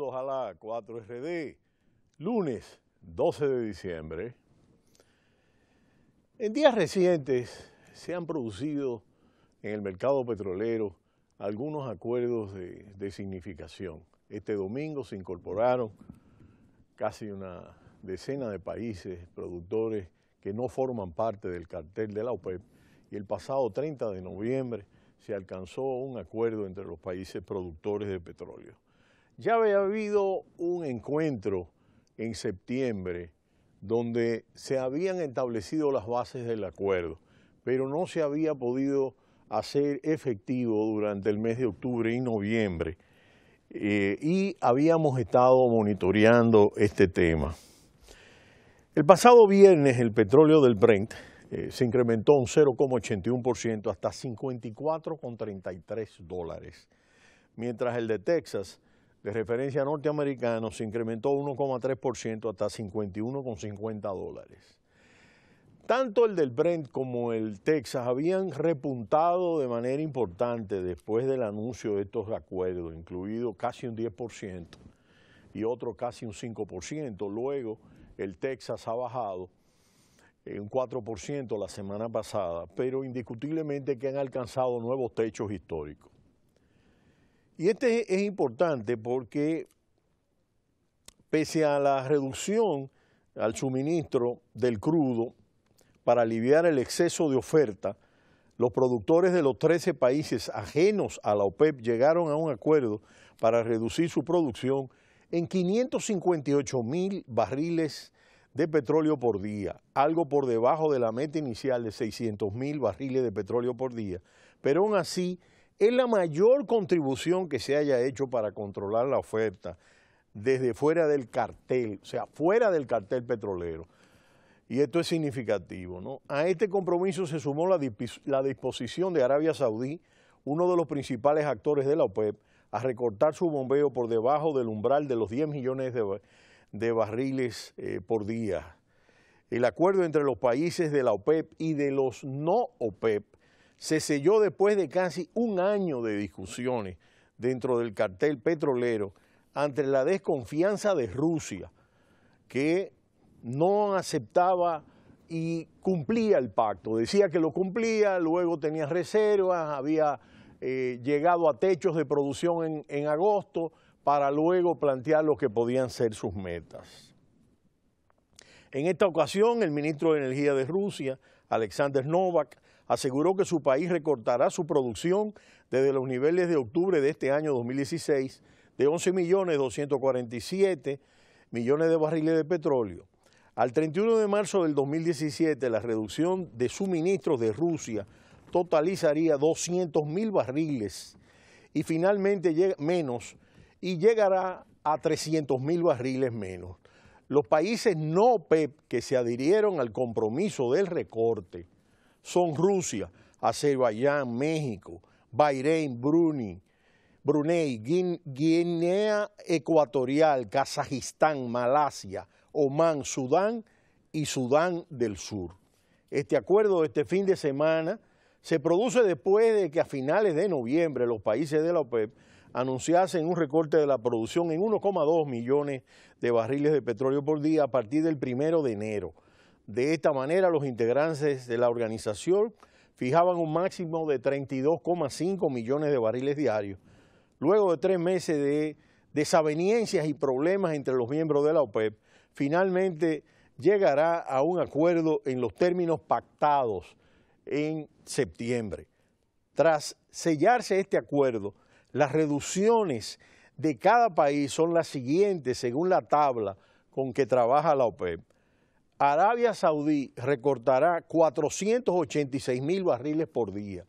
ojalá 4RD, lunes 12 de diciembre. En días recientes se han producido en el mercado petrolero algunos acuerdos de, de significación. Este domingo se incorporaron casi una decena de países productores que no forman parte del cartel de la OPEP y el pasado 30 de noviembre se alcanzó un acuerdo entre los países productores de petróleo. Ya había habido un encuentro en septiembre donde se habían establecido las bases del acuerdo, pero no se había podido hacer efectivo durante el mes de octubre y noviembre. Eh, y habíamos estado monitoreando este tema. El pasado viernes el petróleo del Brent eh, se incrementó un 0,81% hasta 54,33 dólares, mientras el de Texas de referencia norteamericano se incrementó 1,3% hasta 51,50 dólares. Tanto el del Brent como el Texas habían repuntado de manera importante después del anuncio de estos acuerdos, incluido casi un 10% y otro casi un 5%. Luego el Texas ha bajado un 4% la semana pasada, pero indiscutiblemente que han alcanzado nuevos techos históricos. Y este es importante porque pese a la reducción al suministro del crudo para aliviar el exceso de oferta, los productores de los 13 países ajenos a la OPEP llegaron a un acuerdo para reducir su producción en 558 mil barriles de petróleo por día, algo por debajo de la meta inicial de 600 mil barriles de petróleo por día, pero aún así es la mayor contribución que se haya hecho para controlar la oferta desde fuera del cartel, o sea, fuera del cartel petrolero. Y esto es significativo, ¿no? A este compromiso se sumó la, disposición de Arabia Saudí, uno de los principales actores de la OPEP, a recortar su bombeo por debajo del umbral de los 10 millones de, barriles eh, por día. El acuerdo entre los países de la OPEP y de los no OPEP se selló después de casi un año de discusiones dentro del cartel petrolero ante la desconfianza de Rusia, que no aceptaba y cumplía el pacto. Decía que lo cumplía, luego tenía reservas, había eh, llegado a techos de producción en agosto para luego plantear lo que podían ser sus metas. En esta ocasión, el ministro de Energía de Rusia, Alexander Novak, aseguró que su país recortará su producción desde los niveles de octubre de este año 2016 de 11 millones millones de barriles de petróleo. Al 31 de marzo del 2017, la reducción de suministros de Rusia totalizaría 200.000 mil barriles y finalmente menos y llegará a 300.000 mil barriles menos. Los países no PEP e que se adhirieron al compromiso del recorte son Rusia, Azerbaiyán, México, Bahrein, Brunei, Brunei, Guinea Ecuatorial, Kazajistán, Malasia, Omán, Sudán y Sudán del Sur. Este acuerdo de este fin de semana se produce después de que a finales de noviembre los países de la OPEP anunciasen un recorte de la producción en 1,2 millones de barriles de petróleo por día a partir del primero de enero de esta manera, los integrantes de la organización fijaban un máximo de 32,5 millones de barriles diarios. Luego de tres meses de desavenencias y problemas entre los miembros de la OPEP, finalmente llegará a un acuerdo en los términos pactados en septiembre. Tras sellarse este acuerdo, las reducciones de cada país son las siguientes según la tabla con que trabaja la OPEP. Arabia Saudí recortará 486 mil barriles por día,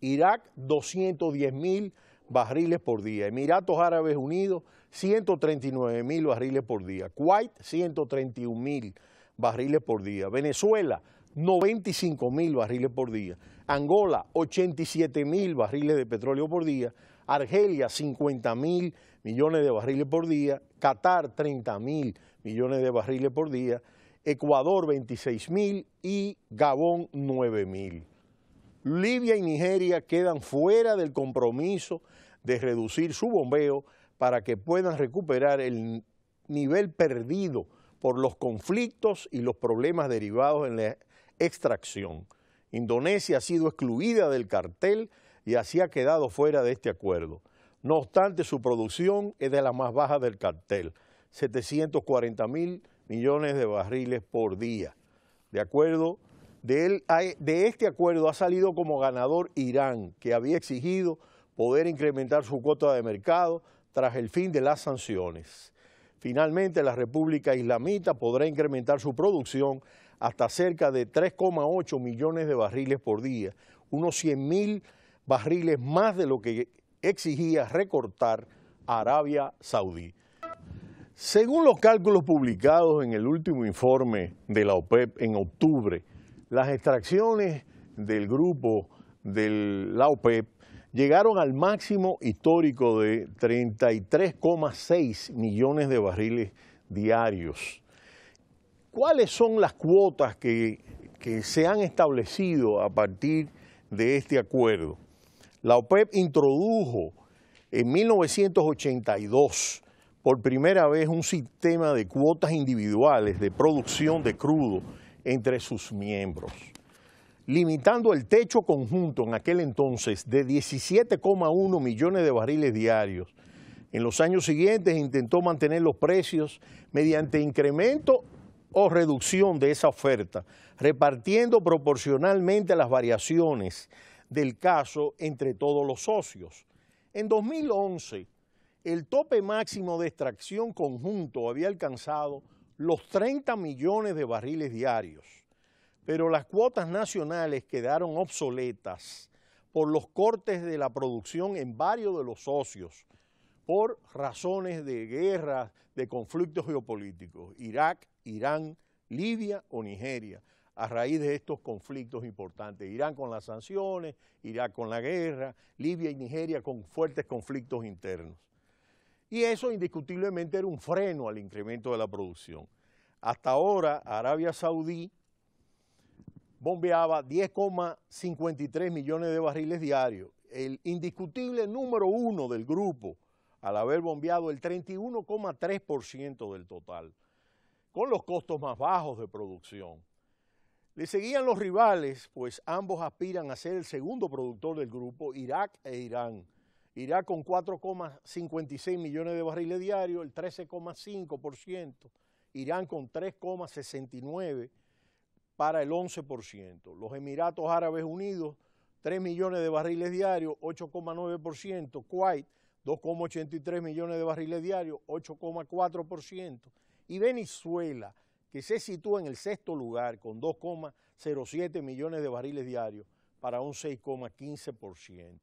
Irak 210 mil barriles por día, Emiratos Árabes Unidos 139.000 mil barriles por día, Kuwait 131.000 mil barriles por día, Venezuela 95 mil barriles por día, Angola 87 mil barriles de petróleo por día, Argelia 50 mil millones de barriles por día, Qatar 30 mil millones de barriles por día, Ecuador 26.000 y Gabón 9.000. Libia y Nigeria quedan fuera del compromiso de reducir su bombeo para que puedan recuperar el nivel perdido por los conflictos y los problemas derivados en la extracción. Indonesia ha sido excluida del cartel y así ha quedado fuera de este acuerdo. No obstante, su producción es de la más baja del cartel, 740 mil millones de barriles por día. De acuerdo, de, este acuerdo ha salido como ganador Irán, que había exigido poder incrementar su cuota de mercado tras el fin de las sanciones. Finalmente, la República Islamita podrá incrementar su producción hasta cerca de 3,8 millones de barriles por día, unos 100 mil barriles más de lo que exigía recortar Arabia Saudí. Según los cálculos publicados en el último informe de la OPEP en octubre, las extracciones del grupo de la OPEP llegaron al máximo histórico de 33,6 millones de barriles diarios. ¿Cuáles son las cuotas que, se han establecido a partir de este acuerdo? La OPEP introdujo en 1982 por primera vez un sistema de cuotas individuales de producción de crudo entre sus miembros, limitando el techo conjunto en aquel entonces de 17,1 millones de barriles diarios. En los años siguientes intentó mantener los precios mediante incremento o reducción de esa oferta, repartiendo proporcionalmente las variaciones del caso entre todos los socios. En 2011, el tope máximo de extracción conjunto había alcanzado los 30 millones de barriles diarios, pero las cuotas nacionales quedaron obsoletas por los cortes de la producción en varios de los socios, por razones de guerras, de conflictos geopolíticos, Irak, Irán, Libia o Nigeria, a raíz de estos conflictos importantes. Irán con las sanciones, Irak con la guerra, Libia y Nigeria con fuertes conflictos internos. Y eso indiscutiblemente era un freno al incremento de la producción. Hasta ahora, Arabia Saudí bombeaba 10,53 millones de barriles diarios. El indiscutible número uno del grupo, al haber bombeado el 31,3% del total, con los costos más bajos de producción. Le seguían los rivales, pues ambos aspiran a ser el segundo productor del grupo, Irak e Irán irá con 4,56 millones de barriles diarios, el 13,5% irán con 3,69 para el 11%. Los Emiratos Árabes Unidos, 3 millones de barriles diarios, 8,9%. Kuwait, 2,83 millones de barriles diarios, 8,4%. Y Venezuela, que se sitúa en el sexto lugar con 2,07 millones de barriles diarios para un 6,15%.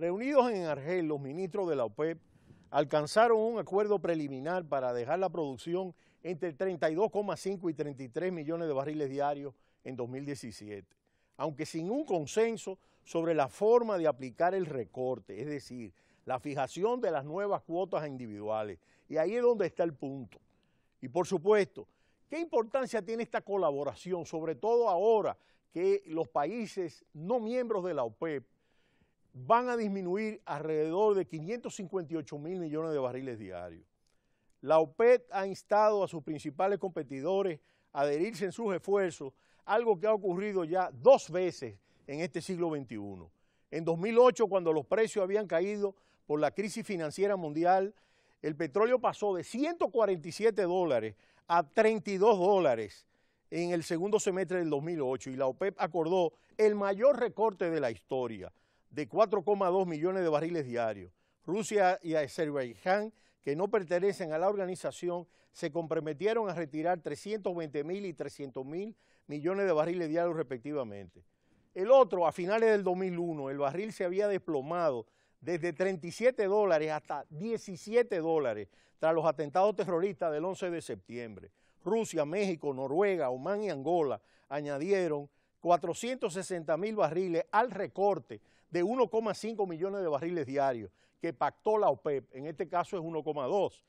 Reunidos en Argel, los ministros de la OPEP e alcanzaron un acuerdo preliminar para dejar la producción entre 32,5 y 33 millones de barriles diarios en 2017, aunque sin un consenso sobre la forma de aplicar el recorte, es decir, la fijación de las nuevas cuotas individuales. Y ahí es donde está el punto. Y por supuesto, ¿qué importancia tiene esta colaboración, sobre todo ahora que los países no miembros de la OPEP e van a disminuir alrededor de 558 mil millones de barriles diarios. La OPEP ha instado a sus principales competidores a adherirse en sus esfuerzos, algo que ha ocurrido ya dos veces en este siglo XXI. En 2008, cuando los precios habían caído por la crisis financiera mundial, el petróleo pasó de 147 dólares a 32 dólares en el segundo semestre del 2008 y la OPEP acordó el mayor recorte de la historia de 4,2 millones de barriles diarios. Rusia y Azerbaiyán, que no pertenecen a la organización, se comprometieron a retirar 320 mil y 300 mil millones de barriles diarios respectivamente. El otro, a finales del 2001, el barril se había desplomado desde 37 dólares hasta 17 dólares tras los atentados terroristas del 11 de septiembre. Rusia, México, Noruega, Omán y Angola añadieron 460 mil barriles al recorte de 1,5 millones de barriles diarios que pactó la OPEP, en este caso es 1,2.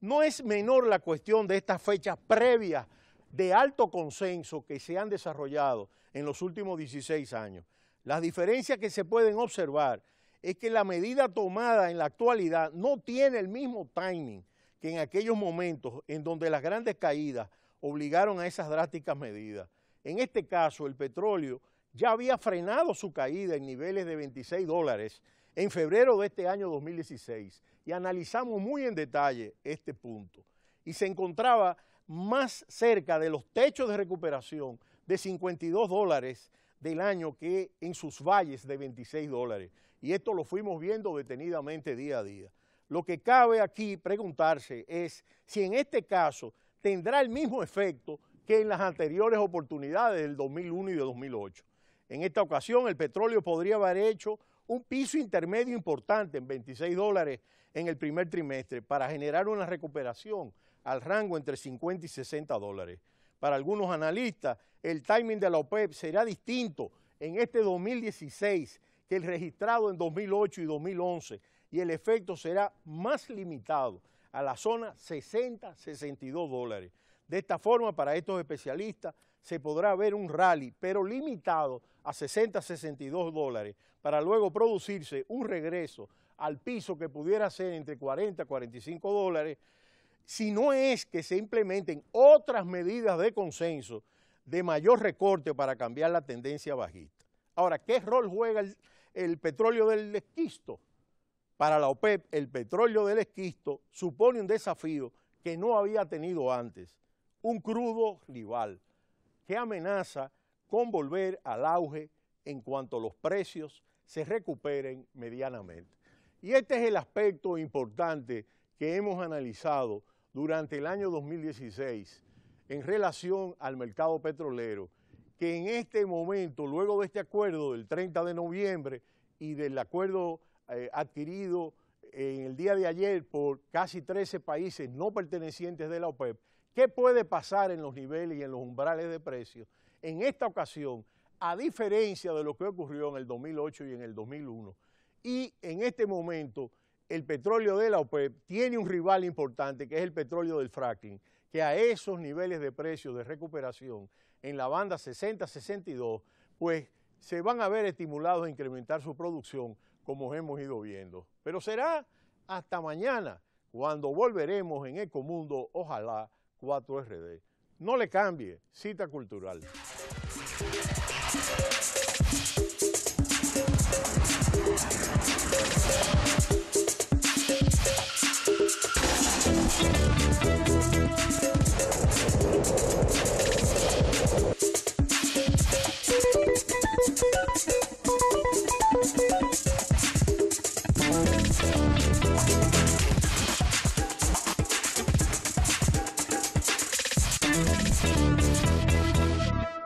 No es menor la cuestión de estas fechas previas de alto consenso que se han desarrollado en los últimos 16 años. Las diferencias que se pueden observar es que la medida tomada en la actualidad no tiene el mismo timing que en aquellos momentos en donde las grandes caídas obligaron a esas drásticas medidas. En este caso, el petróleo ya había frenado su caída en niveles de 26 dólares en febrero de este año 2016 y analizamos muy en detalle este punto. Y se encontraba más cerca de los techos de recuperación de 52 dólares del año que en sus valles de 26 dólares. Y esto lo fuimos viendo detenidamente día a día. Lo que cabe aquí preguntarse es si en este caso tendrá el mismo efecto que en las anteriores oportunidades del 2001 y de 2008. En esta ocasión el petróleo podría haber hecho un piso intermedio importante en 26 dólares en el primer trimestre para generar una recuperación al rango entre 50 y 60 dólares. Para algunos analistas, el timing de la OPEP será distinto en este 2016 que el registrado en 2008 y 2011 y el efecto será más limitado a la zona 60-62 dólares. De esta forma, para estos especialistas, se podrá ver un rally, pero limitado a 60, 62 dólares, para luego producirse un regreso al piso que pudiera ser entre 40 y 45 dólares, si no es que se implementen otras medidas de consenso de mayor recorte para cambiar la tendencia bajista. Ahora, ¿qué rol juega el petróleo del esquisto? Para la OPEP, el petróleo del esquisto supone un desafío que no había tenido antes, un crudo rival que amenaza con volver al auge en cuanto los precios se recuperen medianamente. Y este es el aspecto importante que hemos analizado durante el año 2016 en relación al mercado petrolero, que en este momento, luego de este acuerdo del 30 de noviembre y del acuerdo eh, adquirido en el día de ayer por casi 13 países no pertenecientes de la OPEP, ¿Qué puede pasar en los niveles y en los umbrales de precios? En esta ocasión, a diferencia de lo que ocurrió en el 2008 y en el 2001, y en este momento el petróleo de la OPEP e tiene un rival importante que es el petróleo del fracking, que a esos niveles de precios de recuperación en la banda 60-62, pues se van a ver estimulados a incrementar su producción como hemos ido viendo. Pero será hasta mañana cuando volveremos en Ecomundo, ojalá, 4RD. No le cambie, cita cultural.